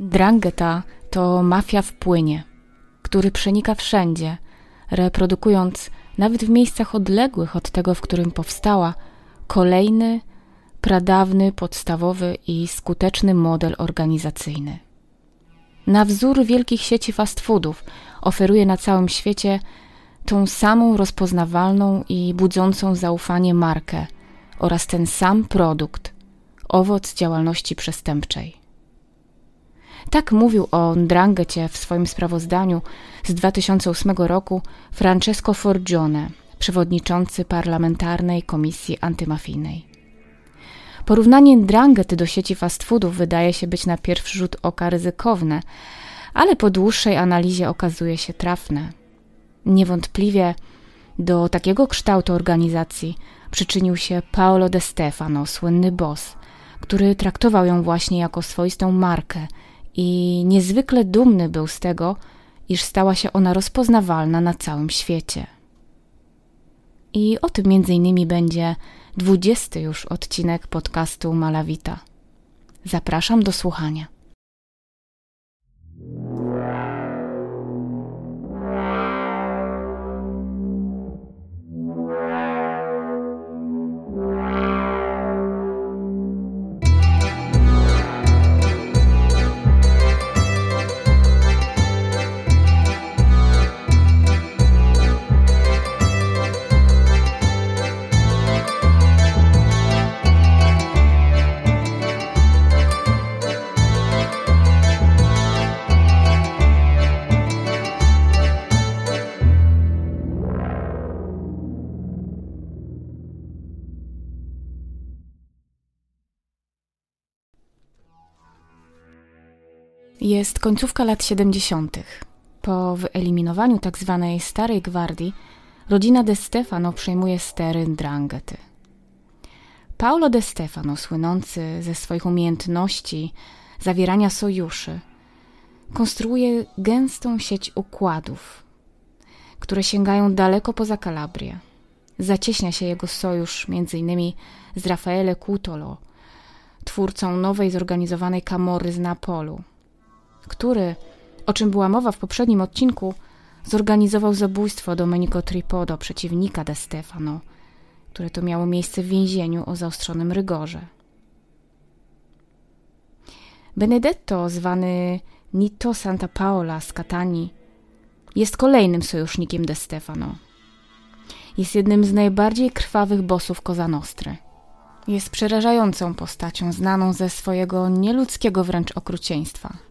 Drangheta to mafia w płynie, który przenika wszędzie, reprodukując nawet w miejscach odległych od tego, w którym powstała, kolejny, pradawny, podstawowy i skuteczny model organizacyjny. Na wzór wielkich sieci fast foodów oferuje na całym świecie tą samą rozpoznawalną i budzącą zaufanie markę oraz ten sam produkt owoc działalności przestępczej. Tak mówił o Ndrangecie w swoim sprawozdaniu z 2008 roku Francesco Forgione, przewodniczący parlamentarnej komisji antymafijnej. Porównanie Ndrangety do sieci fast foodów wydaje się być na pierwszy rzut oka ryzykowne, ale po dłuższej analizie okazuje się trafne. Niewątpliwie do takiego kształtu organizacji przyczynił się Paolo de Stefano, słynny boss, który traktował ją właśnie jako swoistą markę i niezwykle dumny był z tego, iż stała się ona rozpoznawalna na całym świecie. I o tym między innymi będzie 20 już odcinek podcastu Malawita. Zapraszam do słuchania. Jest końcówka lat 70. Po wyeliminowaniu tzw. Tak starej gwardii, rodzina De Stefano przejmuje stery Drangety. Paolo De Stefano, słynący ze swoich umiejętności zawierania sojuszy, konstruuje gęstą sieć układów, które sięgają daleko poza Kalabrię. Zacieśnia się jego sojusz m.in. z Raffaele Cutolo, twórcą nowej zorganizowanej kamory z Napolu – który, o czym była mowa w poprzednim odcinku, zorganizował zabójstwo Domenico Tripodo, przeciwnika de Stefano, które to miało miejsce w więzieniu o zaostrzonym rygorze. Benedetto, zwany Nito Santa Paola z Catani, jest kolejnym sojusznikiem de Stefano. Jest jednym z najbardziej krwawych bosów Kozanostry. Jest przerażającą postacią znaną ze swojego nieludzkiego wręcz okrucieństwa –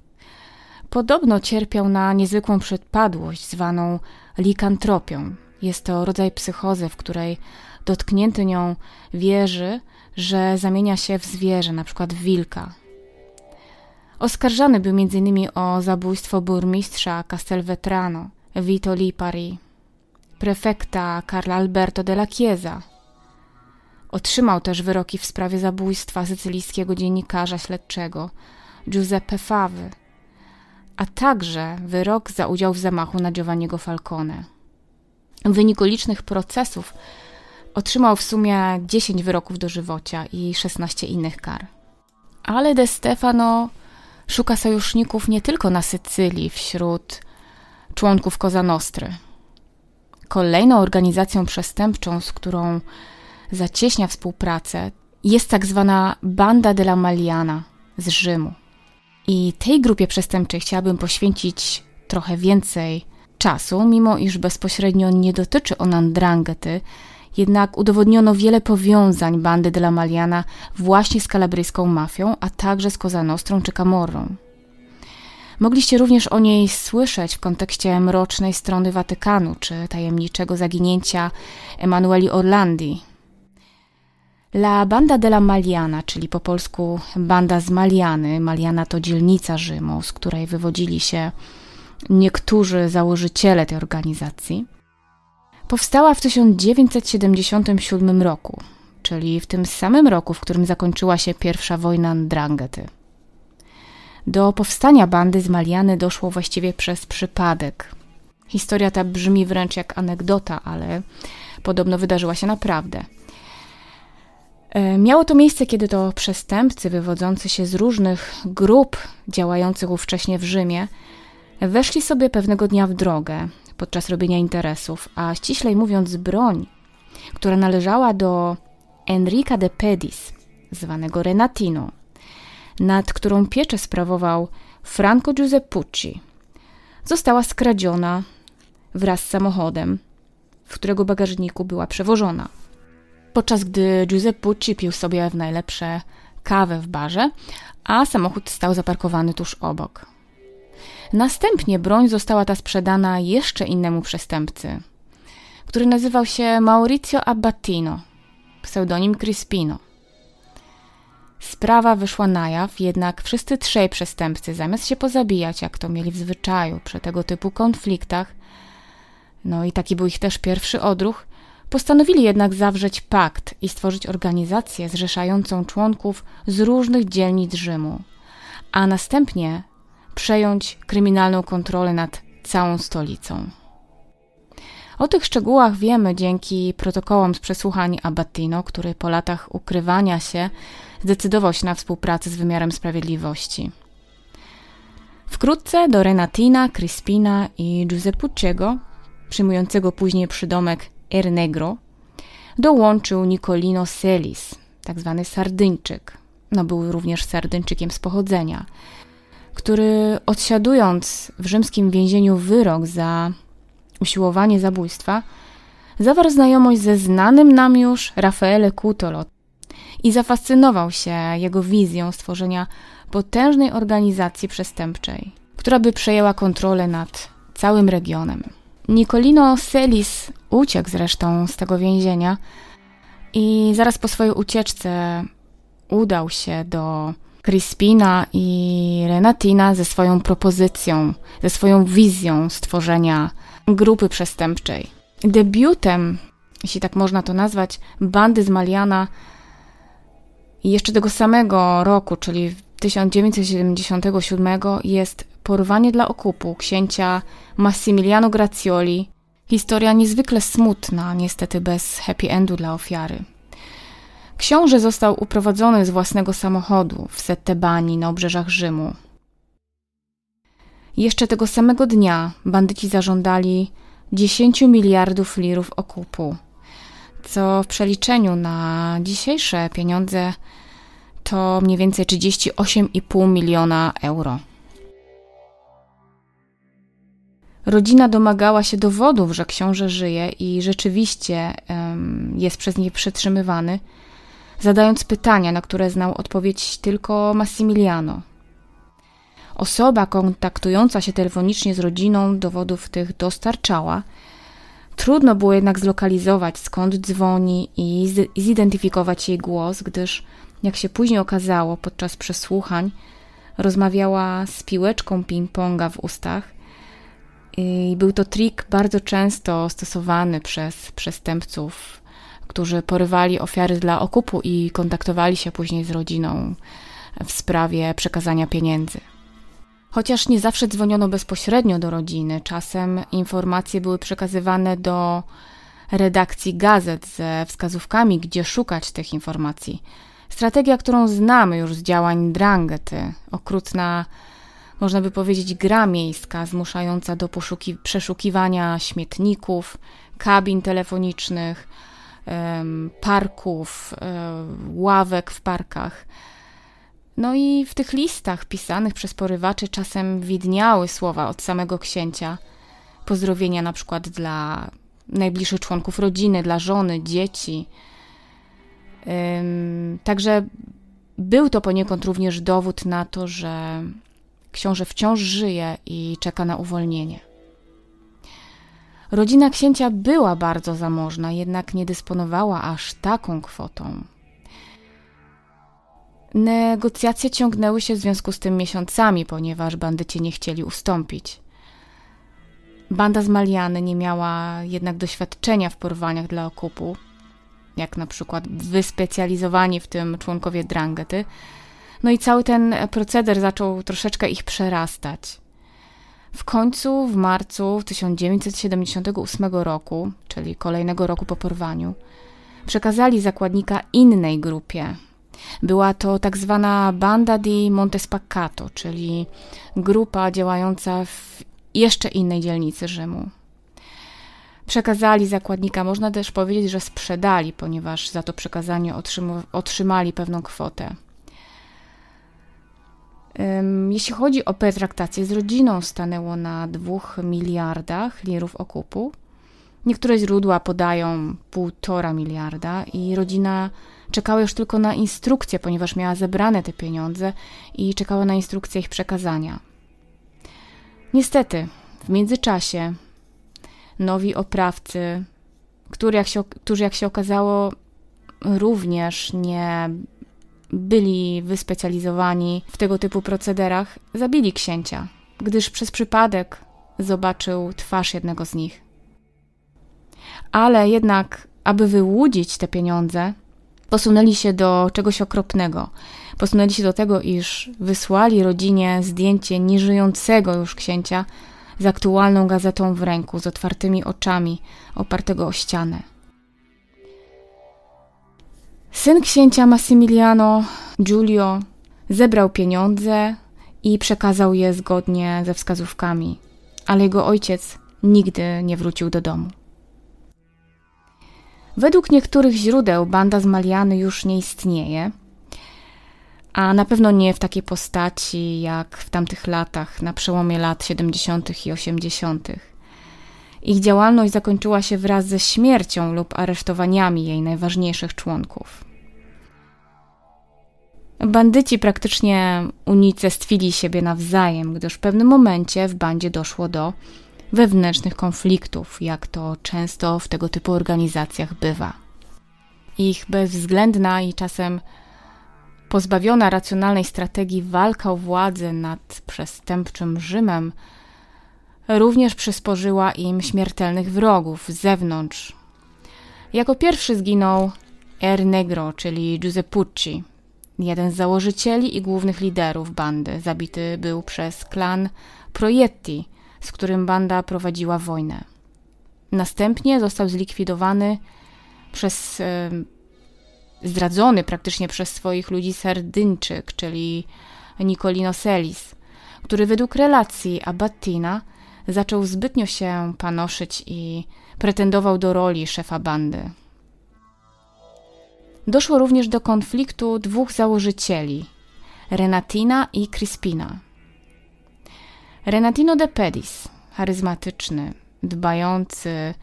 Podobno cierpiał na niezwykłą przypadłość zwaną likantropią. Jest to rodzaj psychozy, w której dotknięty nią wierzy, że zamienia się w zwierzę, np. w wilka. Oskarżany był m.in. o zabójstwo burmistrza Castelvetrano Vito Lipari, prefekta Carla Alberto della Chiesa. Otrzymał też wyroki w sprawie zabójstwa sycylijskiego dziennikarza śledczego Giuseppe Fawy a także wyrok za udział w zamachu na Giovanniego Falcone. W wyniku licznych procesów otrzymał w sumie 10 wyroków dożywocia i 16 innych kar. Ale De Stefano szuka sojuszników nie tylko na Sycylii wśród członków Kozanostry. Kolejną organizacją przestępczą, z którą zacieśnia współpracę, jest tak zwana Banda della Maliana z Rzymu. I tej grupie przestępczej chciałabym poświęcić trochę więcej czasu, mimo iż bezpośrednio nie dotyczy ona drangety, jednak udowodniono wiele powiązań bandy de la Maliana właśnie z kalabryjską mafią, a także z Kozanostrą czy Camorrą. Mogliście również o niej słyszeć w kontekście mrocznej strony Watykanu czy tajemniczego zaginięcia Emanueli Orlandi, La Banda della Maliana, czyli po polsku Banda z Maliany. Maliana to dzielnica Rzymu, z której wywodzili się niektórzy założyciele tej organizacji. Powstała w 1977 roku, czyli w tym samym roku, w którym zakończyła się pierwsza wojna Dranghety. Do powstania bandy z Maliany doszło właściwie przez przypadek. Historia ta brzmi wręcz jak anegdota, ale podobno wydarzyła się naprawdę – E, miało to miejsce, kiedy to przestępcy wywodzący się z różnych grup działających ówcześnie w Rzymie weszli sobie pewnego dnia w drogę podczas robienia interesów, a ściślej mówiąc broń, która należała do Enrica de Pedis, zwanego Renatino, nad którą pieczę sprawował Franco Giuseppucci, została skradziona wraz z samochodem, w którego bagażniku była przewożona podczas gdy Giuseppe pił sobie w najlepsze kawę w barze, a samochód stał zaparkowany tuż obok. Następnie broń została ta sprzedana jeszcze innemu przestępcy, który nazywał się Maurizio Abbattino, pseudonim Crispino. Sprawa wyszła na jaw, jednak wszyscy trzej przestępcy, zamiast się pozabijać, jak to mieli w zwyczaju przy tego typu konfliktach, no i taki był ich też pierwszy odruch, Postanowili jednak zawrzeć pakt i stworzyć organizację zrzeszającą członków z różnych dzielnic Rzymu, a następnie przejąć kryminalną kontrolę nad całą stolicą. O tych szczegółach wiemy dzięki protokołom z przesłuchań Abatino, który po latach ukrywania się zdecydował się na współpracę z wymiarem sprawiedliwości. Wkrótce do Renatina, Crispina i Giuseppecciego, przyjmującego później przydomek El er Negro, dołączył Nicolino Celis, tzw. Tak sardyńczyk. No, był również Sardyńczykiem z pochodzenia, który odsiadując w rzymskim więzieniu wyrok za usiłowanie zabójstwa, zawarł znajomość ze znanym nam już Rafaele Cutolo i zafascynował się jego wizją stworzenia potężnej organizacji przestępczej, która by przejęła kontrolę nad całym regionem. Nicolino Celis uciekł zresztą z tego więzienia i zaraz po swojej ucieczce udał się do Crispina i Renatina ze swoją propozycją, ze swoją wizją stworzenia grupy przestępczej. Debiutem, jeśli tak można to nazwać, bandy z Maliana jeszcze tego samego roku, czyli w 1977 jest Porwanie dla okupu księcia Massimiliano Grazioli. Historia niezwykle smutna, niestety bez happy endu dla ofiary. Książę został uprowadzony z własnego samochodu w Settebani na obrzeżach Rzymu. Jeszcze tego samego dnia bandyci zażądali 10 miliardów lirów okupu, co w przeliczeniu na dzisiejsze pieniądze to mniej więcej 38,5 miliona euro. Rodzina domagała się dowodów, że książę żyje i rzeczywiście um, jest przez nich przetrzymywany, zadając pytania, na które znał odpowiedź tylko Massimiliano. Osoba kontaktująca się telefonicznie z rodziną dowodów tych dostarczała. Trudno było jednak zlokalizować, skąd dzwoni i zidentyfikować jej głos, gdyż jak się później okazało podczas przesłuchań, rozmawiała z piłeczką ping-ponga w ustach. I był to trik bardzo często stosowany przez przestępców, którzy porywali ofiary dla okupu i kontaktowali się później z rodziną w sprawie przekazania pieniędzy. Chociaż nie zawsze dzwoniono bezpośrednio do rodziny, czasem informacje były przekazywane do redakcji gazet ze wskazówkami, gdzie szukać tych informacji. Strategia, którą znamy już z działań drangety, okrutna, można by powiedzieć, gra miejska zmuszająca do poszuki- przeszukiwania śmietników, kabin telefonicznych, parków, ławek w parkach. No i w tych listach pisanych przez porywaczy czasem widniały słowa od samego księcia, pozdrowienia na przykład dla najbliższych członków rodziny, dla żony, dzieci, Także był to poniekąd również dowód na to, że książę wciąż żyje i czeka na uwolnienie. Rodzina księcia była bardzo zamożna, jednak nie dysponowała aż taką kwotą. Negocjacje ciągnęły się w związku z tym miesiącami, ponieważ bandyci nie chcieli ustąpić. Banda z Maliany nie miała jednak doświadczenia w porwaniach dla okupu, jak na przykład wyspecjalizowani w tym członkowie drangety. No i cały ten e, proceder zaczął troszeczkę ich przerastać. W końcu, w marcu 1978 roku, czyli kolejnego roku po porwaniu, przekazali zakładnika innej grupie. Była to tak zwana Banda di Montespaccato, czyli grupa działająca w jeszcze innej dzielnicy Rzymu. Przekazali zakładnika, można też powiedzieć, że sprzedali, ponieważ za to przekazanie otrzymali pewną kwotę. Jeśli chodzi o pertraktację z rodziną, stanęło na 2 miliardach lirów okupu. Niektóre źródła podają 1,5 miliarda i rodzina czekała już tylko na instrukcję, ponieważ miała zebrane te pieniądze i czekała na instrukcję ich przekazania. Niestety, w międzyczasie nowi oprawcy, którzy jak, się, którzy jak się okazało również nie byli wyspecjalizowani w tego typu procederach, zabili księcia, gdyż przez przypadek zobaczył twarz jednego z nich. Ale jednak, aby wyłudzić te pieniądze, posunęli się do czegoś okropnego. Posunęli się do tego, iż wysłali rodzinie zdjęcie nieżyjącego już księcia z aktualną gazetą w ręku, z otwartymi oczami, opartego o ścianę. Syn księcia Massimiliano, Giulio, zebrał pieniądze i przekazał je zgodnie ze wskazówkami, ale jego ojciec nigdy nie wrócił do domu. Według niektórych źródeł banda z Maliany już nie istnieje – a na pewno nie w takiej postaci jak w tamtych latach, na przełomie lat 70. i 80. Ich działalność zakończyła się wraz ze śmiercią lub aresztowaniami jej najważniejszych członków. Bandyci praktycznie unicestwili siebie nawzajem, gdyż w pewnym momencie w bandzie doszło do wewnętrznych konfliktów, jak to często w tego typu organizacjach bywa. Ich bezwzględna i czasem Pozbawiona racjonalnej strategii walka o władzę nad przestępczym Rzymem również przysporzyła im śmiertelnych wrogów z zewnątrz. Jako pierwszy zginął Er Negro, czyli Giuseppucci, jeden z założycieli i głównych liderów bandy. Zabity był przez klan Proietti, z którym banda prowadziła wojnę. Następnie został zlikwidowany przez zdradzony praktycznie przez swoich ludzi Sardyńczyk, czyli Nicolino Selis, który według relacji Abattina zaczął zbytnio się panoszyć i pretendował do roli szefa bandy. Doszło również do konfliktu dwóch założycieli Renatina i Crispina. Renatino de Pedis, charyzmatyczny, dbający,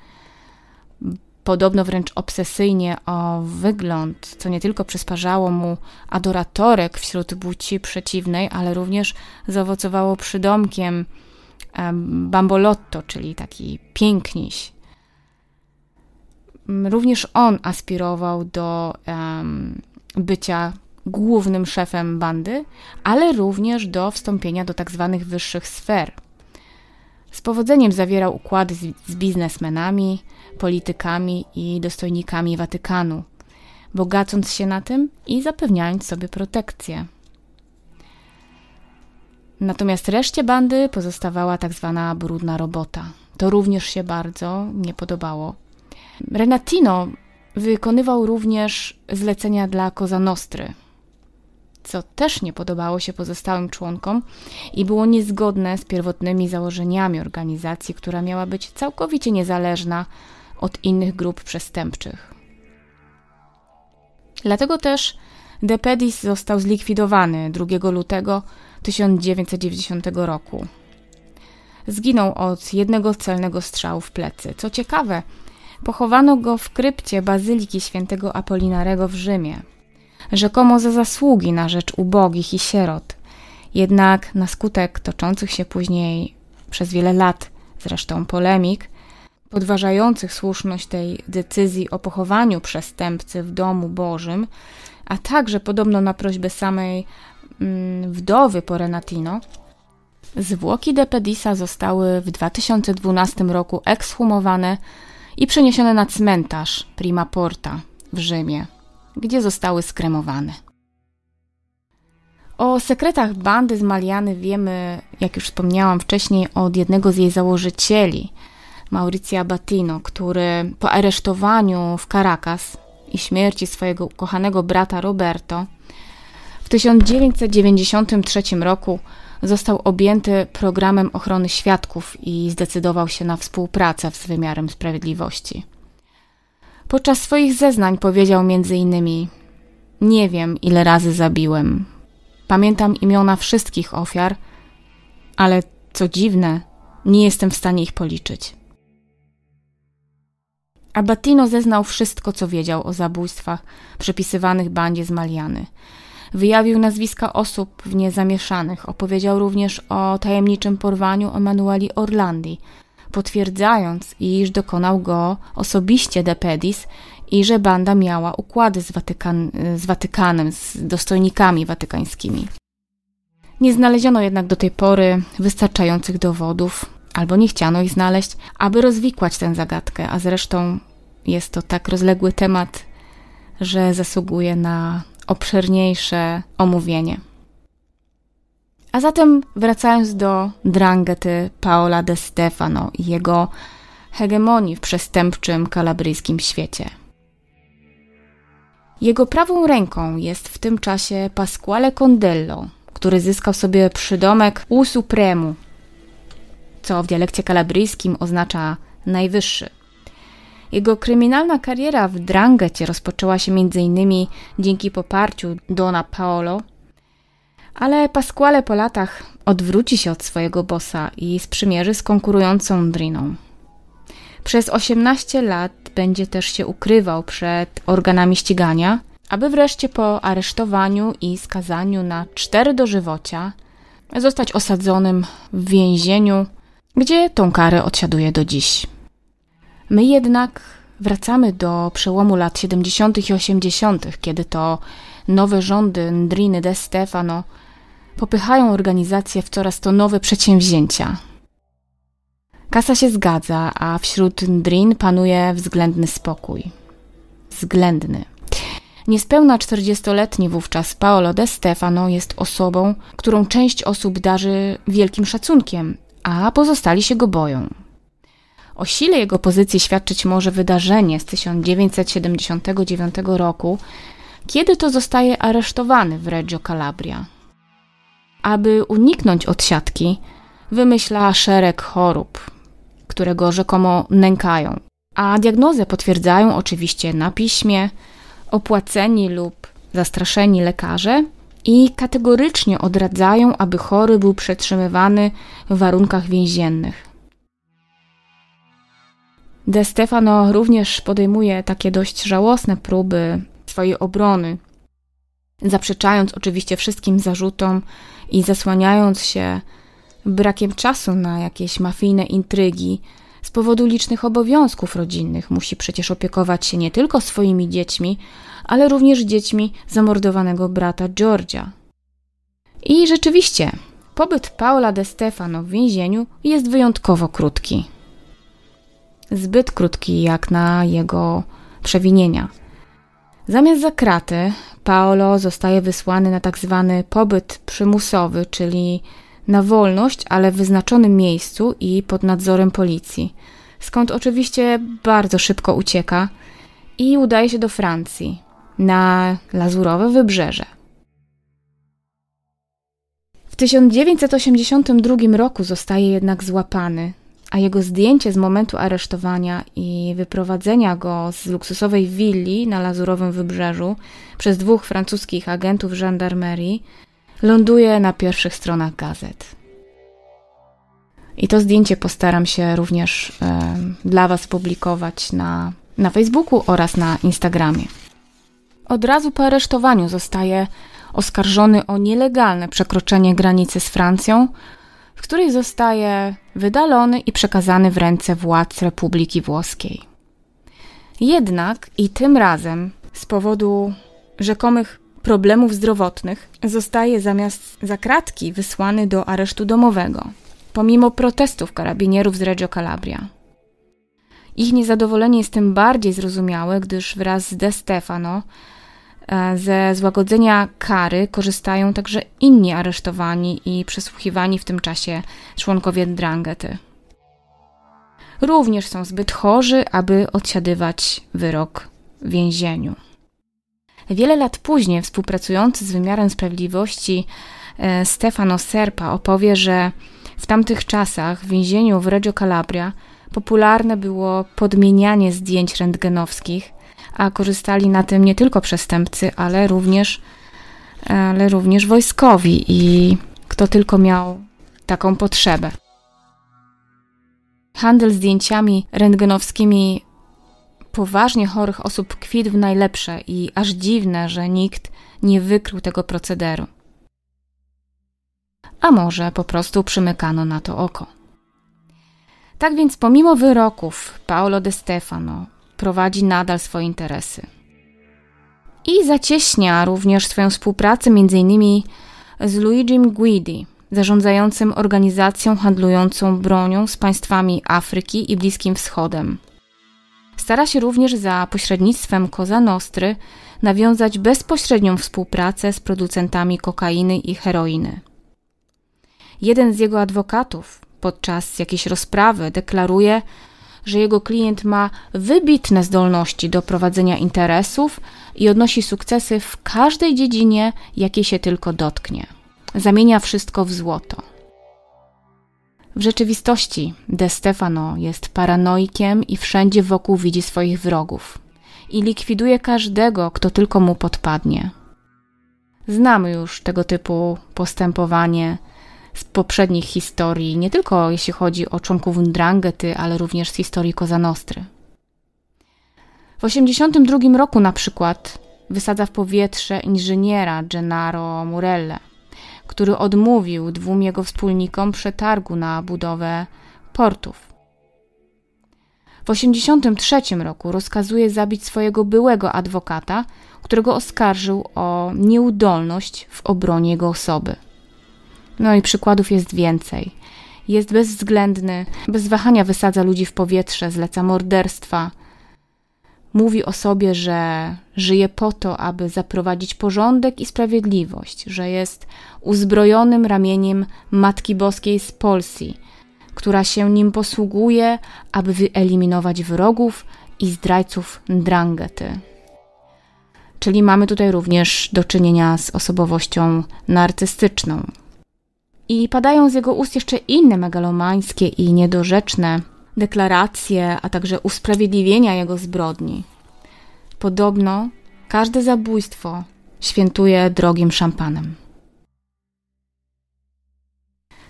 podobno wręcz obsesyjnie o wygląd, co nie tylko przysparzało mu adoratorek wśród płci przeciwnej, ale również zaowocowało przydomkiem bambolotto, czyli taki piękniś. Mm, również on aspirował do um, bycia głównym szefem bandy, ale również do wstąpienia do tak zwanych wyższych sfer. Z powodzeniem zawierał układy z, z biznesmenami, politykami i dostojnikami Watykanu, bogacąc się na tym i zapewniając sobie protekcję. Natomiast reszcie bandy pozostawała tak zwana brudna robota. To również się bardzo nie podobało. Renatino wykonywał również zlecenia dla Kozanostry, co też nie podobało się pozostałym członkom i było niezgodne z pierwotnymi założeniami organizacji, która miała być całkowicie niezależna od innych grup przestępczych. Dlatego też Depedis został zlikwidowany 2 lutego 1990 roku. Zginął od jednego celnego strzału w plecy. Co ciekawe, pochowano go w krypcie Bazyliki Świętego Apolinarego w Rzymie, rzekomo za zasługi na rzecz ubogich i sierot. Jednak na skutek toczących się później przez wiele lat zresztą polemik, podważających słuszność tej decyzji o pochowaniu przestępcy w domu Bożym, a także podobno na prośbę samej mm, wdowy Porenatino. Zwłoki Depedisa zostały w 2012 roku ekshumowane i przeniesione na cmentarz Prima Porta w Rzymie, gdzie zostały skremowane. O sekretach bandy z Maliany wiemy, jak już wspomniałam wcześniej, od jednego z jej założycieli – Mauricia Batino, który po aresztowaniu w Caracas i śmierci swojego ukochanego brata Roberto w 1993 roku został objęty programem ochrony świadków i zdecydował się na współpracę z wymiarem sprawiedliwości. Podczas swoich zeznań powiedział m.in. Nie wiem, ile razy zabiłem. Pamiętam imiona wszystkich ofiar, ale co dziwne, nie jestem w stanie ich policzyć. Abatino zeznał wszystko, co wiedział o zabójstwach przypisywanych bandzie z Maliany. Wyjawił nazwiska osób w nie zamieszanych, opowiedział również o tajemniczym porwaniu Emanueli Orlandi, potwierdzając, iż dokonał go osobiście De Pedis i że banda miała układy z, Watykan z Watykanem, z dostojnikami watykańskimi. Nie znaleziono jednak do tej pory wystarczających dowodów albo nie chciano ich znaleźć, aby rozwikłać tę zagadkę, a zresztą jest to tak rozległy temat, że zasługuje na obszerniejsze omówienie. A zatem wracając do drangety Paola de Stefano i jego hegemonii w przestępczym kalabryjskim świecie. Jego prawą ręką jest w tym czasie Pasquale Condello, który zyskał sobie przydomek U Supremu, co w dialekcie kalabryjskim oznacza najwyższy. Jego kryminalna kariera w drangecie rozpoczęła się m.in. dzięki poparciu Dona Paolo, ale Pasquale po latach odwróci się od swojego bossa i sprzymierzy z konkurującą Driną. Przez 18 lat będzie też się ukrywał przed organami ścigania, aby wreszcie po aresztowaniu i skazaniu na cztery dożywocia zostać osadzonym w więzieniu gdzie tą karę odsiaduje do dziś. My jednak wracamy do przełomu lat 70. i 80., kiedy to nowe rządy Ndriny de Stefano popychają organizację w coraz to nowe przedsięwzięcia. Kasa się zgadza, a wśród Ndrin panuje względny spokój. Względny. Niespełna 40-letni wówczas Paolo de Stefano jest osobą, którą część osób darzy wielkim szacunkiem, a pozostali się go boją. O sile jego pozycji świadczyć może wydarzenie z 1979 roku, kiedy to zostaje aresztowany w Reggio Calabria. Aby uniknąć odsiadki, wymyśla szereg chorób, które go rzekomo nękają, a diagnozę potwierdzają oczywiście na piśmie opłaceni lub zastraszeni lekarze i kategorycznie odradzają, aby chory był przetrzymywany w warunkach więziennych. De Stefano również podejmuje takie dość żałosne próby swojej obrony, zaprzeczając oczywiście wszystkim zarzutom i zasłaniając się brakiem czasu na jakieś mafijne intrygi. Z powodu licznych obowiązków rodzinnych musi przecież opiekować się nie tylko swoimi dziećmi, ale również dziećmi zamordowanego brata Georgia. I rzeczywiście, pobyt Paula de Stefano w więzieniu jest wyjątkowo krótki. Zbyt krótki jak na jego przewinienia. Zamiast za kraty, Paolo zostaje wysłany na tak zwany pobyt przymusowy, czyli na wolność, ale w wyznaczonym miejscu i pod nadzorem policji, skąd oczywiście bardzo szybko ucieka i udaje się do Francji na lazurowe wybrzeże. W 1982 roku zostaje jednak złapany, a jego zdjęcie z momentu aresztowania i wyprowadzenia go z luksusowej willi na lazurowym wybrzeżu przez dwóch francuskich agentów żandarmerii ląduje na pierwszych stronach gazet. I to zdjęcie postaram się również dla Was publikować na, na Facebooku oraz na Instagramie. Od razu po aresztowaniu zostaje oskarżony o nielegalne przekroczenie granicy z Francją, w której zostaje wydalony i przekazany w ręce władz Republiki Włoskiej. Jednak i tym razem z powodu rzekomych problemów zdrowotnych zostaje zamiast zakratki wysłany do aresztu domowego, pomimo protestów karabinierów z Reggio Calabria. Ich niezadowolenie jest tym bardziej zrozumiałe, gdyż wraz z De Stefano E, ze złagodzenia kary korzystają także inni aresztowani i przesłuchiwani w tym czasie członkowie drangety. Również są zbyt chorzy, aby odsiadywać wyrok w więzieniu. Wiele lat później współpracujący z wymiarem sprawiedliwości e, Stefano Serpa opowie, że w tamtych czasach w więzieniu w Reggio Calabria popularne było podmienianie zdjęć rentgenowskich a korzystali na tym nie tylko przestępcy, ale również, ale również wojskowi i kto tylko miał taką potrzebę. Handel zdjęciami rentgenowskimi poważnie chorych osób kwitł w najlepsze i aż dziwne, że nikt nie wykrył tego procederu. A może po prostu przymykano na to oko. Tak więc pomimo wyroków Paolo de Stefano, prowadzi nadal swoje interesy. I zacieśnia również swoją współpracę m.in. z Luigi Guidi, zarządzającym organizacją handlującą bronią z państwami Afryki i Bliskim Wschodem. Stara się również za pośrednictwem Koza Nostry nawiązać bezpośrednią współpracę z producentami kokainy i heroiny. Jeden z jego adwokatów podczas jakiejś rozprawy deklaruje, że jego klient ma wybitne zdolności do prowadzenia interesów i odnosi sukcesy w każdej dziedzinie, jakiej się tylko dotknie. Zamienia wszystko w złoto. W rzeczywistości De Stefano jest paranoikiem i wszędzie wokół widzi swoich wrogów i likwiduje każdego, kto tylko mu podpadnie. Znamy już tego typu postępowanie z poprzednich historii, nie tylko jeśli chodzi o członków Ndrangety, ale również z historii Kozanostry. W 1982 roku na przykład wysadza w powietrze inżyniera Gennaro Murelle, który odmówił dwóm jego wspólnikom przetargu na budowę portów. W 1983 roku rozkazuje zabić swojego byłego adwokata, którego oskarżył o nieudolność w obronie jego osoby. No i przykładów jest więcej. Jest bezwzględny, bez wahania wysadza ludzi w powietrze, zleca morderstwa. Mówi o sobie, że żyje po to, aby zaprowadzić porządek i sprawiedliwość, że jest uzbrojonym ramieniem Matki Boskiej z Polski, która się nim posługuje, aby wyeliminować wrogów i zdrajców drangety. Czyli mamy tutaj również do czynienia z osobowością narcystyczną i padają z jego ust jeszcze inne megalomańskie i niedorzeczne deklaracje, a także usprawiedliwienia jego zbrodni. Podobno każde zabójstwo świętuje drogim szampanem.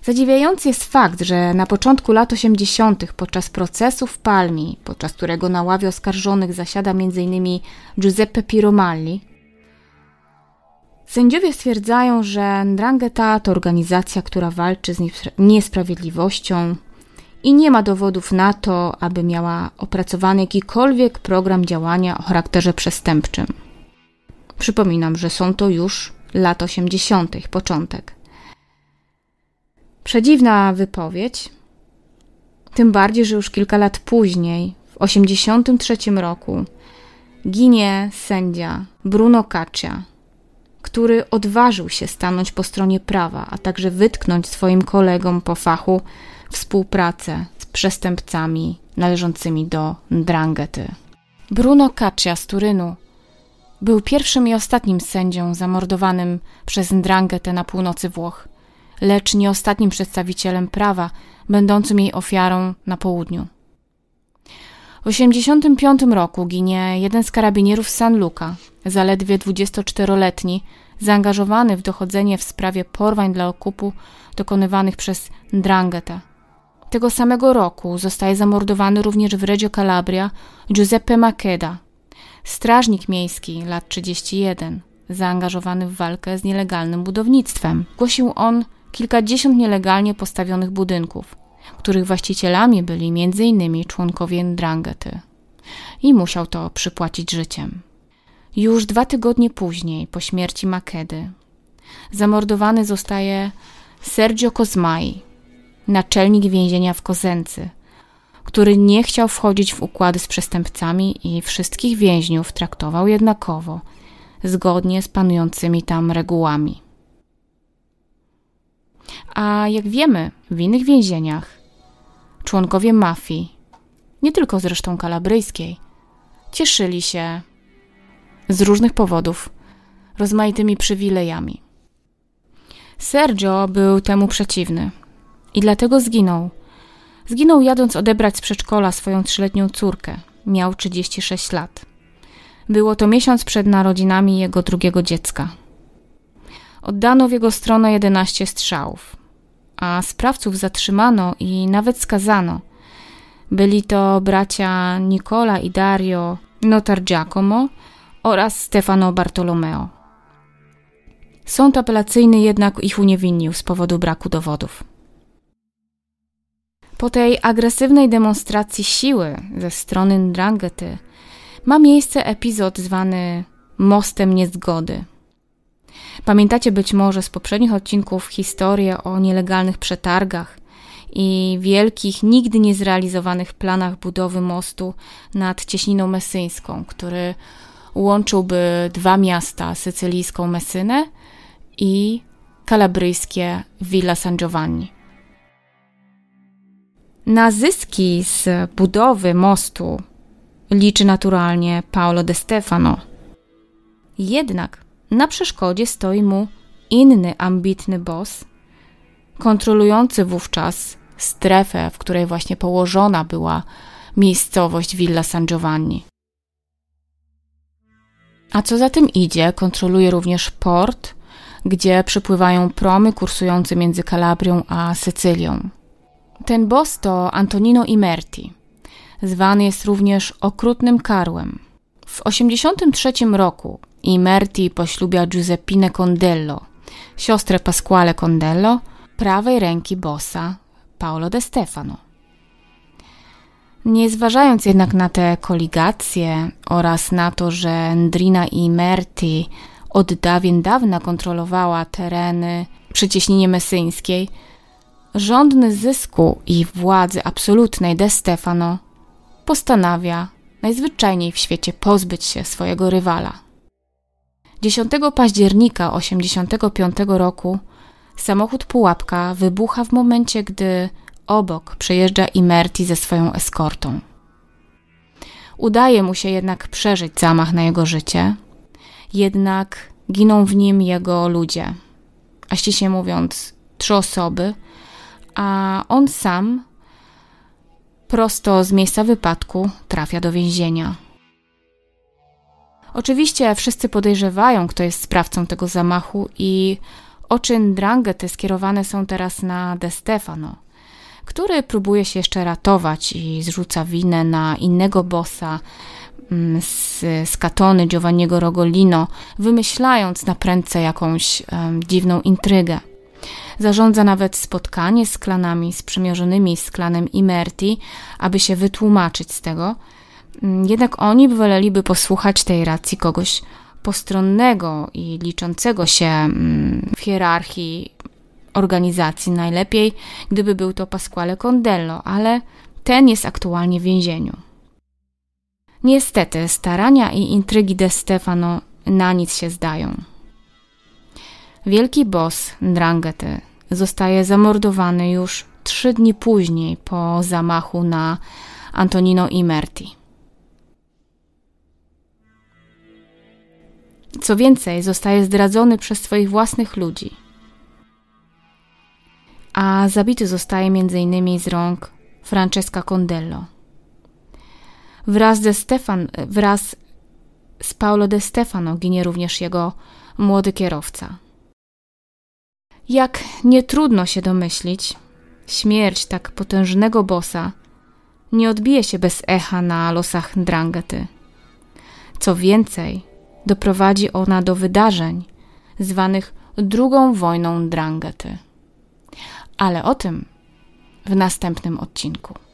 Zadziwiający jest fakt, że na początku lat 80. podczas procesu w Palmi, podczas którego na ławie oskarżonych zasiada m.in. Giuseppe Piromalli, Sędziowie stwierdzają, że Ndrangheta to organizacja, która walczy z niesprawiedliwością i nie ma dowodów na to, aby miała opracowany jakikolwiek program działania o charakterze przestępczym. Przypominam, że są to już lat 80., początek. Przedziwna wypowiedź, tym bardziej, że już kilka lat później, w 1983 roku, ginie sędzia Bruno Caccia, który odważył się stanąć po stronie prawa, a także wytknąć swoim kolegom po fachu współpracę z przestępcami należącymi do drangety. Bruno Caccia z Turynu był pierwszym i ostatnim sędzią zamordowanym przez Ndrangetę na północy Włoch, lecz nie ostatnim przedstawicielem prawa, będącym jej ofiarą na południu. W 1985 roku ginie jeden z karabinierów z San Luca, zaledwie 24-letni, zaangażowany w dochodzenie w sprawie porwań dla okupu dokonywanych przez Drangheta. Tego samego roku zostaje zamordowany również w Reggio Calabria Giuseppe Maceda, strażnik miejski lat 31, zaangażowany w walkę z nielegalnym budownictwem. Głosił on kilkadziesiąt nielegalnie postawionych budynków których właścicielami byli m.in. członkowie Drangety. I musiał to przypłacić życiem. Już dwa tygodnie później, po śmierci Makedy, zamordowany zostaje Sergio Kozmai, naczelnik więzienia w Kozency, który nie chciał wchodzić w układy z przestępcami i wszystkich więźniów traktował jednakowo, zgodnie z panującymi tam regułami. A jak wiemy, w innych więzieniach członkowie mafii, nie tylko zresztą kalabryjskiej, cieszyli się z różnych powodów rozmaitymi przywilejami. Sergio był temu przeciwny i dlatego zginął. Zginął jadąc odebrać z przedszkola swoją trzyletnią córkę. Miał 36 lat. Było to miesiąc przed narodzinami jego drugiego dziecka. Oddano w jego stronę 11 strzałów a sprawców zatrzymano i nawet skazano. Byli to bracia Nicola i Dario Notar Giacomo oraz Stefano Bartolomeo. Sąd apelacyjny jednak ich uniewinnił z powodu braku dowodów. Po tej agresywnej demonstracji siły ze strony Ndranghety ma miejsce epizod zwany Mostem Niezgody – Pamiętacie być może z poprzednich odcinków historię o nielegalnych przetargach i wielkich, nigdy niezrealizowanych planach budowy mostu nad Cieśniną Messyńską, który łączyłby dwa miasta, sycylijską Messynę i kalabryjskie Villa San Giovanni. Na zyski z budowy mostu liczy naturalnie Paolo de Stefano. Jednak na przeszkodzie stoi mu inny ambitny boss, kontrolujący wówczas strefę, w której właśnie położona była miejscowość Villa San Giovanni. A co za tym idzie, kontroluje również port, gdzie przypływają promy kursujące między Kalabrią a Sycylią. Ten boss to Antonino Imerti. Zwany jest również okrutnym karłem. W 1983 roku i Merti poślubia Giuseppinę Condello, siostrę Pasquale Condello, prawej ręki bossa Paolo de Stefano. Nie zważając jednak na te koligacje oraz na to, że Ndrina i Merti od dawien dawna kontrolowała tereny przy cieśninie mesyńskiej, rządny zysku i władzy absolutnej de Stefano postanawia najzwyczajniej w świecie pozbyć się swojego rywala. 10 października 1985 roku samochód pułapka wybucha w momencie, gdy obok przejeżdża Imerti ze swoją eskortą. Udaje mu się jednak przeżyć zamach na jego życie, jednak giną w nim jego ludzie, a ściśle mówiąc, trzy osoby, a on sam prosto z miejsca wypadku trafia do więzienia. Oczywiście wszyscy podejrzewają, kto jest sprawcą tego zamachu i oczy Ndrangety skierowane są teraz na De Stefano, który próbuje się jeszcze ratować i zrzuca winę na innego bossa mm, z, z Katony Giovanniego Rogolino, wymyślając na prędce jakąś um, dziwną intrygę. Zarządza nawet spotkanie z klanami sprzymierzonymi z klanem Imerti, aby się wytłumaczyć z tego – Mm, jednak oni woleliby posłuchać tej racji kogoś postronnego i liczącego się mm, w hierarchii organizacji. Najlepiej, gdyby był to Pasquale Condello, ale ten jest aktualnie w więzieniu. Niestety, starania i intrygi de Stefano na nic się zdają. Wielki boss Drangety zostaje zamordowany już trzy dni później po zamachu na Antonino Merti. Co więcej, zostaje zdradzony przez swoich własnych ludzi, a zabity zostaje m.in. z rąk Francesca Condello. Wraz, Stefan, wraz z Paolo de Stefano ginie również jego młody kierowca. Jak nie trudno się domyślić, śmierć tak potężnego bossa nie odbije się bez echa na losach Drangety. Co więcej, doprowadzi ona do wydarzeń zwanych drugą wojną Drangety. Ale o tym w następnym odcinku.